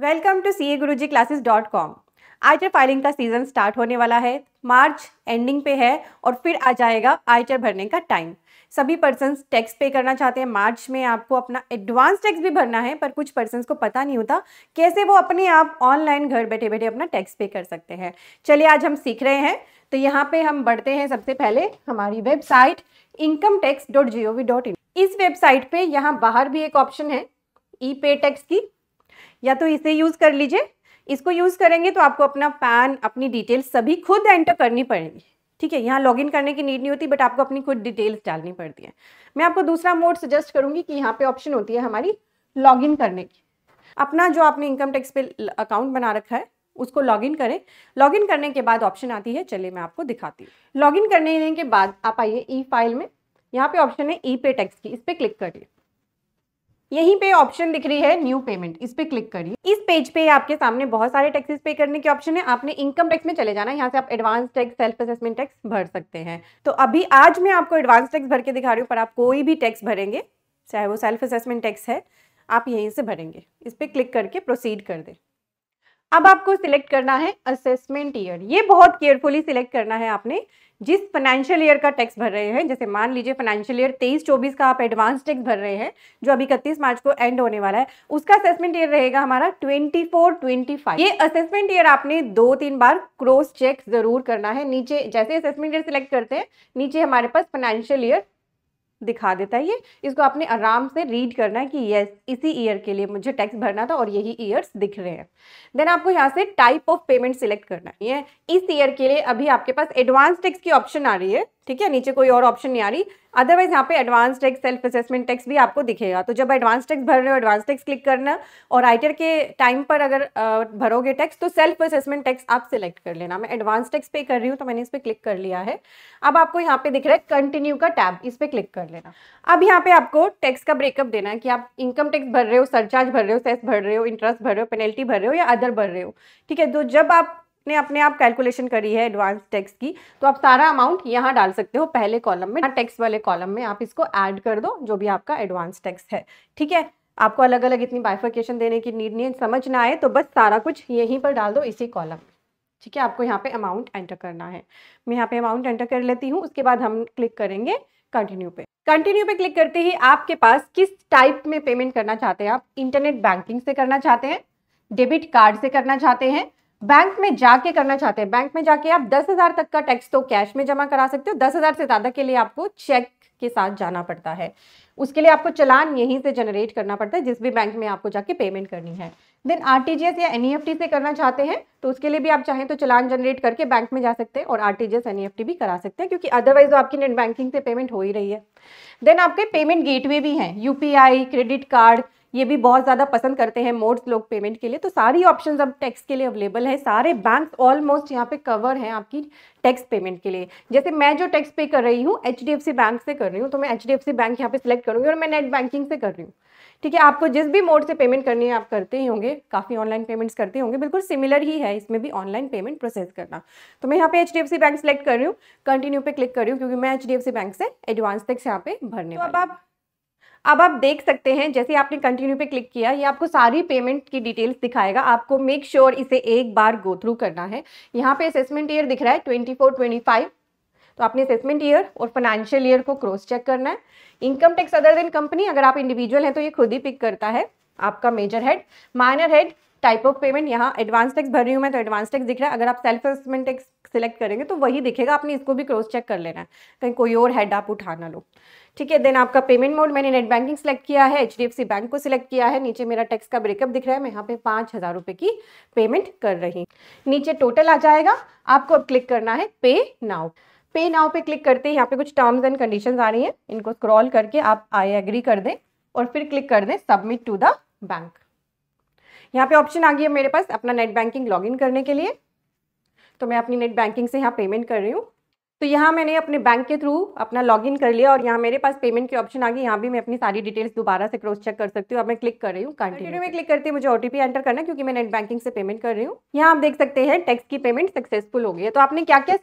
welcome to C A Guru ji classes dot com ITR filing का season start होने वाला है मार्च एंडिंग पे है और फिर आ जाएगा आयचर भरने का टाइम सभी पर्सन टैक्स पे करना चाहते हैं मार्च में आपको अपना एडवांस टैक्स भी भरना है पर कुछ पर्सन को पता नहीं होता कैसे वो अपने आप ऑनलाइन घर बैठे बैठे अपना टैक्स पे कर सकते हैं चलिए आज हम सीख रहे हैं तो यहाँ पे हम बढ़ते हैं सबसे पहले हमारी website income tax dot G O V dot in इस वेबसाइट पे यहाँ बाहर भी एक ऑप्शन है ई पे टैक्स की या तो इसे यूज़ कर लीजिए इसको यूज़ करेंगे तो आपको अपना पैन अपनी डिटेल्स सभी खुद एंटर करनी पड़ेगी ठीक है यहाँ लॉगिन करने की नीड नहीं होती बट आपको अपनी खुद डिटेल्स डालनी पड़ती है मैं आपको दूसरा मोड सजेस्ट करूँगी कि यहाँ पे ऑप्शन होती है हमारी लॉगिन करने की अपना जो आपने इनकम टैक्स पे अकाउंट बना रखा है उसको लॉगिन करें लॉगिन करने के बाद ऑप्शन आती है चलिए मैं आपको दिखाती हूँ लॉगिन करने के बाद आप आइए ई e फाइल में यहाँ पे ऑप्शन है ई पे टैक्स की इस पर क्लिक करिए यहीं पे ऑप्शन दिख रही है न्यू पेमेंट इस पे क्लिक करिए इस पेज पे आपके सामने बहुत सारे टैक्सेस पे करने के ऑप्शन है आपने इनकम टैक्स में चले जाना यहाँ से आप advance tax self assessment tax भर सकते हैं तो अभी आज मैं आपको एडवांस टैक्स भर के दिखा रही हूँ पर आप कोई भी टैक्स भरेंगे चाहे वो सेल्फ असेसमेंट टैक्स है आप यहीं से भरेंगे इस पर क्लिक करके प्रोसीड कर दें अब आपको सिलेक्ट करना है असेसमेंट ईयर ये बहुत केयरफुली सिलेक्ट करना है आपने जिस फाइनेंशियल ईयर का टैक्स भर रहे हैं जैसे मान लीजिए फाइनेंशियल ईयर तेईस चौबीस का आप एडवांस टैक्स भर रहे हैं जो अभी इकतीस मार्च को एंड होने वाला है उसका असेसमेंट ईयर रहेगा हमारा ट्वेंटी फोर ट्वेंटी फाइव ये असेसमेंट ईयर आपने दो तीन बार क्रॉस चेक जरूर करना है नीचे जैसे असेसमेंट ईयर सिलेक्ट करते हैं नीचे हमारे पास फाइनेंशियल ईयर दिखा देता है ये इसको आपने आराम से रीड करना है कि यस इसी ईयर के लिए मुझे टैक्स भरना था और यही ईयर्स दिख रहे हैं देन आपको यहाँ से टाइप ऑफ पेमेंट सिलेक्ट करना है इस ईयर के लिए अभी आपके पास एडवांस टैक्स की ऑप्शन आ रही है ठीक है नीचे कोई और ऑप्शन नहीं आ रही अदरवाइज यहाँ पे advance tax self assessment tax भी आपको दिखेगा तो जब एडवांस टैक्स भर रहे हो एडवांस टैक्स क्लिक करना और राइटर के टाइम पर अगर भरोगे टैक्स तो सेल्फ असेसमेंट टैक्स आप सिलेक्ट कर लेना मैं एडवांस टैक्स पे कर रही हूँ तो मैंने इस पर क्लिक कर लिया है अब आपको यहाँ पे दिख रहा है कंटिन्यू का टैब इस पर क्लिक कर लेना अब यहाँ पे आपको टैक्स का ब्रेकअप देना है कि आप इनकम टैक्स भर रहे हो सरचार्ज भर रहे हो सेस भर रहे हो इंटरेस्ट भर रहे हो पेनल्टी भर रहे हो या अदर भर रहे हो ठीक है तो जब आप ने अपने आप कैलकुलेशन करी है एडवांस टैक्स की तो आप सारा अमाउंट यहाँ डाल सकते हो पहले कॉलम में टैक्स वाले कॉलम में आप इसको ऐड कर दो जो भी आपका एडवांस टैक्स है ठीक है आपको अलग अलग इतनी बाइफर्केशन देने की नीड नहीं समझ ना आए तो बस सारा कुछ यहीं पर डाल दो इसी कॉलम ठीक है आपको यहाँ पे अमाउंट एंटर करना है मैं यहाँ पे अमाउंट एंटर कर लेती हूँ उसके बाद हम क्लिक करेंगे कंटिन्यू पे कंटिन्यू पे क्लिक करते ही आपके पास किस टाइप में पेमेंट करना चाहते हैं आप इंटरनेट बैंकिंग से करना चाहते हैं डेबिट कार्ड से करना चाहते हैं बैंक में जाके करना चाहते हैं बैंक में जाके आप दस हजार तक का टैक्स तो कैश में जमा करा सकते हो दस हजार से ज़्यादा के लिए आपको चेक के साथ जाना पड़ता है उसके लिए आपको चलान यहीं से जनरेट करना पड़ता है जिस भी बैंक में आपको जाके पेमेंट करनी है देन आर या एन e से करना चाहते हैं तो उसके लिए भी आप चाहें तो चलान जनरेट करके बैंक में जा सकते हैं और आर टी e भी करा सकते हैं क्योंकि अदरवाइज तो आपकी नेट बैंकिंग से पेमेंट हो ही रही है देन आपके पेमेंट गेटवे भी हैं यूपीआई क्रेडिट कार्ड ये भी बहुत ज़्यादा पसंद करते हैं मोड्स लोग पेमेंट के लिए तो सारी ऑप्शन अब टैक्स के लिए अवेलेबल है सारे बैंक ऑलमोस्ट यहाँ पे कवर हैं आपकी टैक्स पेमेंट के लिए जैसे मैं जो टैक्स पे कर रही हूँ एच बैंक से कर रही हूँ तो मैं एच बैंक यहाँ पे सिलेक्ट करूँगी और मैं नेट बैंकिंग से कर रही हूँ ठीक है आपको जिस भी मोड से पेमेंट करनी है आप करते ही होंगे काफ़ी ऑनलाइन पेमेंट्स करते होंगे बिल्कुल सिमिलर ही है इसमें भी ऑनलाइन पेमेंट प्रोसेस करना तो मैं यहाँ पे एच बैंक सेलेक्ट कर रही हूँ कंटिन्यू पे क्लिक कर रही हूँ क्योंकि मैं एच बैंक से एडवांस टैक्स यहाँ पे भरने तो अब आप अब आप देख सकते हैं जैसे आपने कंटिन्यू पे क्लिक किया ये आपको सारी पेमेंट की डिटेल्स दिखाएगा आपको मेक श्योर sure इसे एक बार गो थ्रू करना है यहाँ पे असेसमेंट ईयर दिख रहा है ट्वेंटी फोर ट्वेंटी फाइव तो आपने असेसमेंट ईयर और फाइनेंशियल ईयर को क्रॉस चेक करना है income tax other than company अगर आप इंडिविजुअल हैं तो ये खुद ही पिक करता है आपका major head minor head type of payment यहाँ एडवांस टैक्स भर रही हूँ मैं तो एडवांस टैक्स दिख रहा है अगर आप सेल्फ असेसमेंट टैक्स सिलेक्ट करेंगे तो वही दिखेगा आपने इसको भी क्रॉस चेक कर लेना है कहीं कोई और हेड आप उठा ना लो ठीक है देन आपका पेमेंट मोड मैंने नेट बैंकिंग सेलेक्ट किया है एच बैंक को सिलेक्ट किया है नीचे मेरा टैक्स का ब्रेकअप दिख रहा है मैं यहाँ पे पाँच हज़ार रुपये की पेमेंट कर रही नीचे टोटल आ जाएगा आपको अब क्लिक करना है पे नाउ पे नाउ पे क्लिक करते ही यहाँ पे कुछ टर्म्स एंड कंडीशन आ रही हैं इनको स्क्रॉल करके आप आई एग्री कर दें और फिर क्लिक कर दें सबमिट टू द बैंक यहाँ पे ऑप्शन आ गया मेरे पास अपना नेट बैंकिंग लॉगिन करने के लिए तो मैं अपनी नेट बैंकिंग से यहाँ पेमेंट कर रही हूँ तो यहाँ मैंने अपने बैंक के थ्रू अपना लॉगिन कर लिया और यहाँ मेरे पास पेमेंट की ऑप्शन आ गई यहाँ भी मैं अपनी सारी डिटेल्स दोबारा से क्रॉस चेक कर सकती हूँ अब मैं क्लिक कर रही हूँ कंटिन्यू में क्लिक हूँ मुझे ओटीपी एंटर करना क्योंकि मैं नेट बैंकिंग से पेमेंट कर रही हूँ यहाँ आप देख सकते हैं टैक्स की पेमेंट सक्सेसफुल हो गई है तो आपने क्या क्या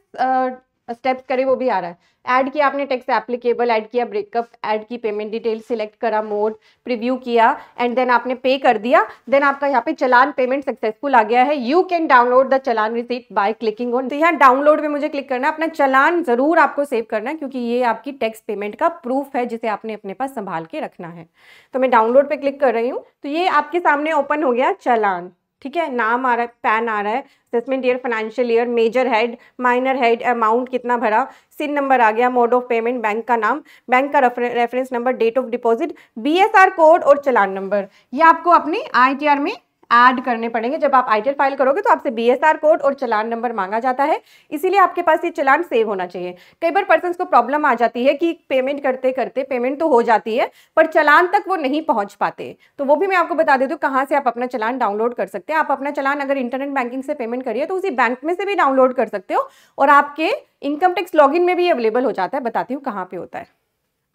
स्टेप्स करें वो भी आ रहा है ऐड किया आपने टैक्स एप्लीकेबल ऐड किया ब्रेकअप ऐड की पेमेंट डिटेल सिलेक्ट करा मोड प्रिव्यू किया एंड देन आपने पे कर दिया देन आपका यहाँ पे चलान पेमेंट सक्सेसफुल आ गया है you can download the challan receipt by clicking on तो यहाँ डाउनलोड में मुझे क्लिक करना है अपना चलान जरूर आपको सेव करना है क्योंकि ये आपकी टैक्स पेमेंट का प्रूफ है जिसे आपने अपने पास संभाल के रखना है तो मैं डाउनलोड पर क्लिक कर रही हूँ तो ये आपके सामने ओपन हो गया चलान ठीक है नाम आ रहा है पैन आ रहा है assessment year financial year major head minor head amount कितना भरा सिन नंबर आ गया मोड ऑफ पेमेंट बैंक का नाम बैंक का reference number date of deposit BSR code और चलान नंबर ये आपको अपनी आईटीआर में ऐड करने पड़ेंगे जब आप आईटीएल फाइल e करोगे तो आपसे बीएसआर कोड और चलान नंबर मांगा जाता है इसीलिए आपके पास ये चलान सेव होना चाहिए कई बार पर्सन को प्रॉब्लम आ जाती है कि पेमेंट करते करते पेमेंट तो हो जाती है पर चलान तक वो नहीं पहुंच पाते तो वो भी मैं आपको बता देती हूँ कहाँ से आप अपना चलान डाउनलोड कर सकते हैं आप अपना चलान अगर इंटरनेट बैंकिंग से पेमेंट करिए तो उसी बैंक में से भी डाउनलोड कर सकते हो और आपके इनकम टैक्स लॉग में भी अवेलेबल हो जाता है बताती हूँ कहाँ पर होता है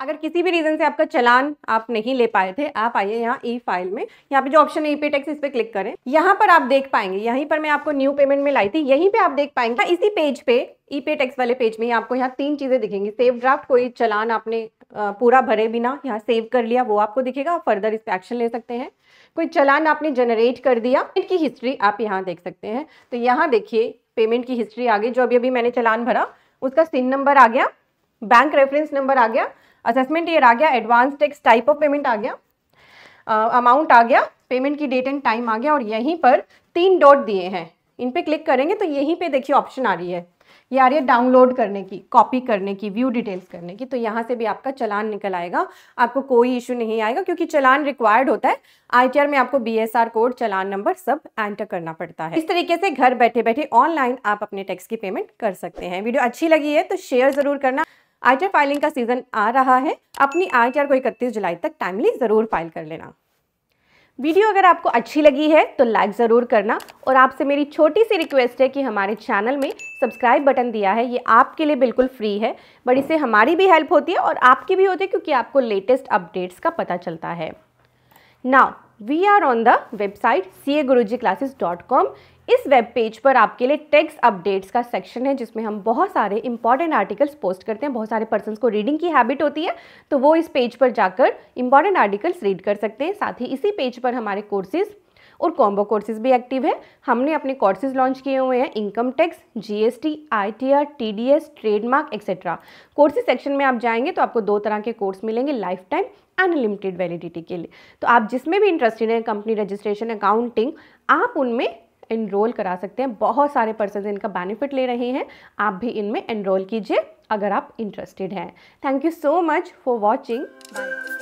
अगर किसी भी रीज़न से आपका चलान आप नहीं ले पाए थे आप आइए यहाँ ई e फाइल में यहाँ पे जो ऑप्शन है ई e पे टैक्स इस पर क्लिक करें यहाँ पर आप देख पाएंगे यहीं पर मैं आपको न्यू पेमेंट में लाई थी यहीं पे आप देख पाएंगे इसी पेज पे ई e पे टैक्स वाले पेज में ही आपको यहाँ तीन चीज़ें दिखेंगी सेव ड्राफ्ट कोई चलान आपने पूरा भरे बिना यहाँ सेव कर लिया वो आपको दिखेगा आप फर्दर इस पर एक्शन ले सकते हैं कोई चलान आपने जनरेट कर दिया इनकी हिस्ट्री आप यहाँ देख सकते हैं तो यहाँ देखिए पेमेंट की हिस्ट्री आ गई जो अभी अभी मैंने चलान भरा उसका सिन नंबर आ गया बैंक रेफरेंस नंबर आ गया असेसमेंट ईयर आ गया advance tax type of payment आ गया अमाउंट uh, आ गया पेमेंट की डेट एंड टाइम आ गया और यहीं पर तीन डॉट दिए हैं इन पर क्लिक करेंगे तो यहीं पर देखिए ऑप्शन आ रही है ये आ रही है डाउनलोड करने की कॉपी करने की व्यू डिटेल्स करने की तो यहाँ से भी आपका चलान निकल आएगा आपको कोई इशू नहीं आएगा क्योंकि चलान रिक्वायर्ड होता है आईटीआर में आपको बीएसआर कोड चलान नंबर सब एंटर करना पड़ता है इस तरीके से घर बैठे बैठे ऑनलाइन आप अपने टैक्स की पेमेंट कर सकते हैं वीडियो अच्छी लगी है तो शेयर जरूर करना आईटीआर फाइलिंग का सीजन आ रहा है अपनी आईटीआर को इकतीस जुलाई तक टाइमली ज़रूर फाइल कर लेना वीडियो अगर आपको अच्छी लगी है तो लाइक ज़रूर करना और आपसे मेरी छोटी सी रिक्वेस्ट है कि हमारे चैनल में सब्सक्राइब बटन दिया है ये आपके लिए बिल्कुल फ्री है बट इससे हमारी भी हेल्प होती है और आपकी भी होती है क्योंकि आपको लेटेस्ट अपडेट्स का पता चलता है now we are on the website C A G classes dot com इस वेब पेज पर आपके लिए टेक्स अपडेट्स का सेक्शन है जिसमें हम बहुत सारे इंपॉर्टेंट आर्टिकल्स पोस्ट करते हैं बहुत सारे पर्सन को रीडिंग की हैबिट होती है तो वो इस पेज पर जाकर इंपॉर्टेंट आर्टिकल्स रीड कर सकते हैं साथ ही इसी पेज पर हमारे कोर्सेज़ और कॉम्बो कोर्सेज भी एक्टिव है हमने अपने कोर्सेज लॉन्च किए हुए हैं income tax GST ITR TDS trademark etcetera courses section में आप जाएंगे तो आपको दो तरह के कोर्स मिलेंगे लाइफ टाइम अनलिमिटेड वैलिडिटी के लिए तो आप जिसमें भी इंटरेस्टेड हैं कंपनी रजिस्ट्रेशन अकाउंटिंग आप उनमें इनरोल करा सकते हैं बहुत सारे पर्सन इनका बेनिफिट ले रहे हैं आप भी इनमें इनरोल कीजिए अगर आप इंटरेस्टेड हैं thank you so much for watching bye